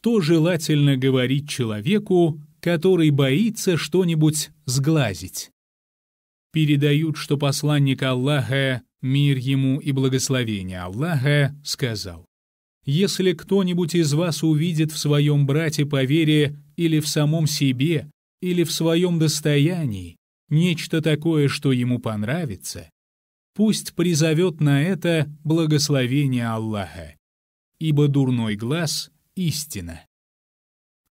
что желательно говорить человеку, который боится что-нибудь сглазить. Передают, что посланник Аллаха, мир ему и благословение Аллаха, сказал, «Если кто-нибудь из вас увидит в своем брате по вере или в самом себе, или в своем достоянии, нечто такое, что ему понравится, пусть призовет на это благословение Аллаха, ибо дурной глаз истина.